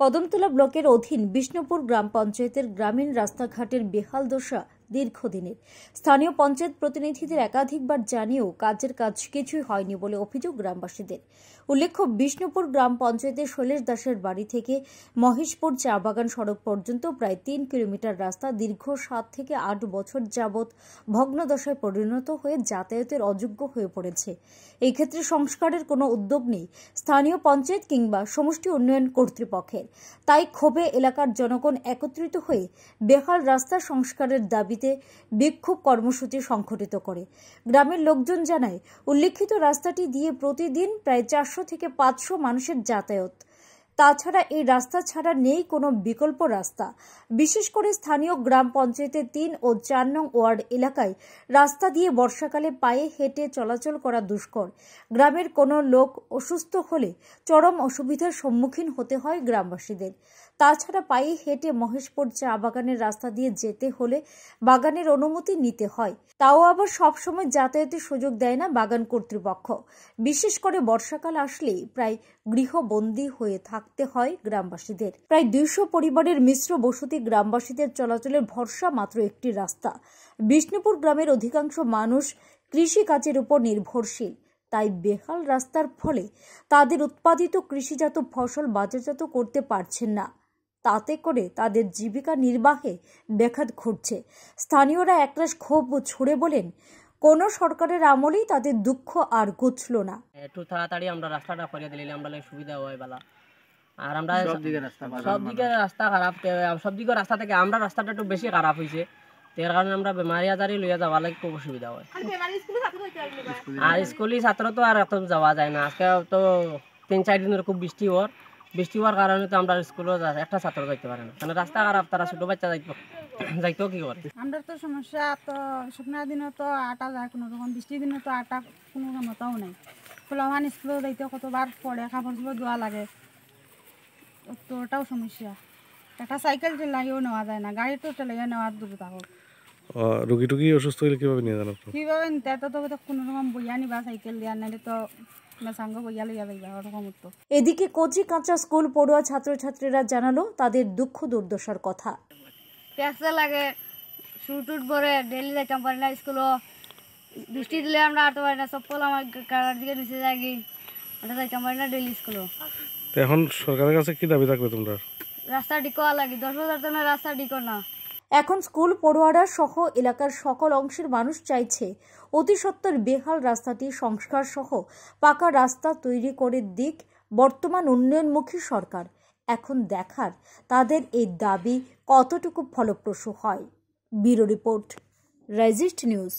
কদমতলা ব্লকের অধীন বিষ্ণুপুর গ্রাম পঞ্চায়েতের গ্রামীণ রাস্তাঘাটের বেহাল দশা দীর্ঘদিনের স্থানীয় পঞ্চায়েত প্রতিনিধিদের একাধিকবার জানিয়েও কাজের কাজ কিছুই হয়নি বলে অভিযোগ গ্রামবাসীদের উল্লেখ্য বিষ্ণুপুর গ্রাম পঞ্চায়েতের শৈলেশ দাসের বাড়ি থেকে মহেশপুর চা বাগান সড়ক পর্যন্ত প্রায় তিন কিলোমিটার রাস্তা দীর্ঘ সাত থেকে আট বছর যাবৎ ভগ্নদশায় পরিণত হয়ে যাতায়াতের অযোগ্য হয়ে পড়েছে এই ক্ষেত্রে সংস্কারের কোনো উদ্যোগ নেই স্থানীয় পঞ্চায়েত কিংবা সমষ্টি উন্নয়ন কর্তৃপক্ষের তাই ক্ষোভে এলাকার জনগণ একত্রিত হয়ে বেহাল রাস্তা সংস্কারের দাবি দাবিতে বিক্ষোভ কর্মসূচি সংঘটিত করে গ্রামের লোকজন জানায় উল্লেখিত রাস্তাটি দিয়ে প্রতিদিন প্রায় চারশো থেকে পাঁচশো মানুষের যাতায়াত তাছাড়া এই রাস্তা ছাড়া নেই কোনো বিকল্প রাস্তা বিশেষ করে স্থানীয় গ্রাম পঞ্চায়েতের তিন ও চার নং ওয়ার্ড এলাকায় রাস্তা দিয়ে বর্ষাকালে পায়ে হেঁটে চলাচল করা দুষ্কর গ্রামের কোনো লোক অসুস্থ হলে চরম অসুবিধার সম্মুখীন হতে হয় গ্রামবাসীদের তাছাড়া পায়ে হেঁটে মহেশপুর চা বাগানের রাস্তা দিয়ে যেতে হলে বাগানের অনুমতি নিতে হয় তাও আবার সবসময় যাতায়াতের সুযোগ দেয় না বাগান কর্তৃপক্ষ বিশেষ করে বর্ষাকাল আসলেই প্রায় গৃহবন্দী হয়ে থাকে থাকতে হয় গ্রামবাসীদের প্রায় দুইশো পরিবারের মিশ্র বসতি গ্রামবাসীদের চলাচলের ভরসা মাত্র একটি রাস্তা বিষ্ণুপুর গ্রামের অধিকাংশ মানুষ কৃষিকাজের উপর নির্ভরশীল তাই বেহাল রাস্তার ফলে তাদের উৎপাদিত কৃষিজাত ফসল বাজারজাত করতে পারছেন না তাতে করে তাদের জীবিকা নির্বাহে ব্যাঘাত ঘটছে স্থানীয়রা একরাশ ক্ষোভ ছুড়ে বলেন কোন সরকারের আমলেই তাদের দুঃখ আর ঘুচল না একটু তাড়াতাড়ি আমরা রাস্তাটা করে দিলে আমরা সুবিধা হয় বালা আর আমরা সব দিকে রাস্তা খারাপ সব দিকে রাস্তা থেকে আমরা রাস্তাটা একটু বেশি খারাপ হয়েছে তার কারণে আমরা বেমারি আজারি লইয়া যাওয়া লাগে খুব অসুবিধা হয় আর স্কুলি ছাত্র তো আর এত যাওয়া যায় না আজকে তো তিন চার দিনের খুব বৃষ্টি হওয়ার বৃষ্টি হওয়ার কারণে তো আমরা স্কুলে একটা ছাত্র যাইতে পারে না কারণ মানে রাস্তা খারাপ তারা ছোট বাচ্চা যাইতো যাইতো কি করে আমরা তো সমস্যা তো শুকনা দিনে তো আটা যায় কোনো রকম বৃষ্টির দিনে তো আটা কোনো রকম নাই খোলা স্কুলে যাইতে কতবার পড়ে খাবার ধোয়া লাগে ওটাও সমস্যা একটা সাইকেল চালাইও নেওয়া যায় না গাড়ি তো চালাইও নেওয়ার দূরে থাকো রুগী টুকি অসুস্থ কিভাবে নিয়ে যান আপনি কিভাবে তো তো কোনো রকম বইয়া নিবা সাইকেল দিয়া নাহলে তো এদিকে কচি কাঁচা স্কুল পড়ুয়া ছাত্রছাত্রীরা জানালো তাদের দুঃখ দুর্দশার কথা প্যাসা লাগে শুটুট ভরে ডেলি যাইতাম পারি না বৃষ্টি দিলে আমরা আটতে পারি না চপ্পল আমার কারার দিকে ঢুকে যাই এটা যাইতাম পারি না ডেলি স্কুল এখন সরকারের কাছে কি দাবি থাকবে তোমরা রাস্তা ডিকোয়া লাগে দশ বছর রাস্তা ডিকো না এখন স্কুল পড়ুয়ারা সহ এলাকার সকল অংশের মানুষ চাইছে অতি সত্বর বেহাল রাস্তাটি সংস্কার সহ পাকা রাস্তা তৈরি করে দিক বর্তমান উন্নয়নমুখী সরকার এখন দেখার তাদের এই দাবি কতটুকু ফলপ্রসূ হয় ব্যুরো রিপোর্ট রাইজিস্ট নিউজ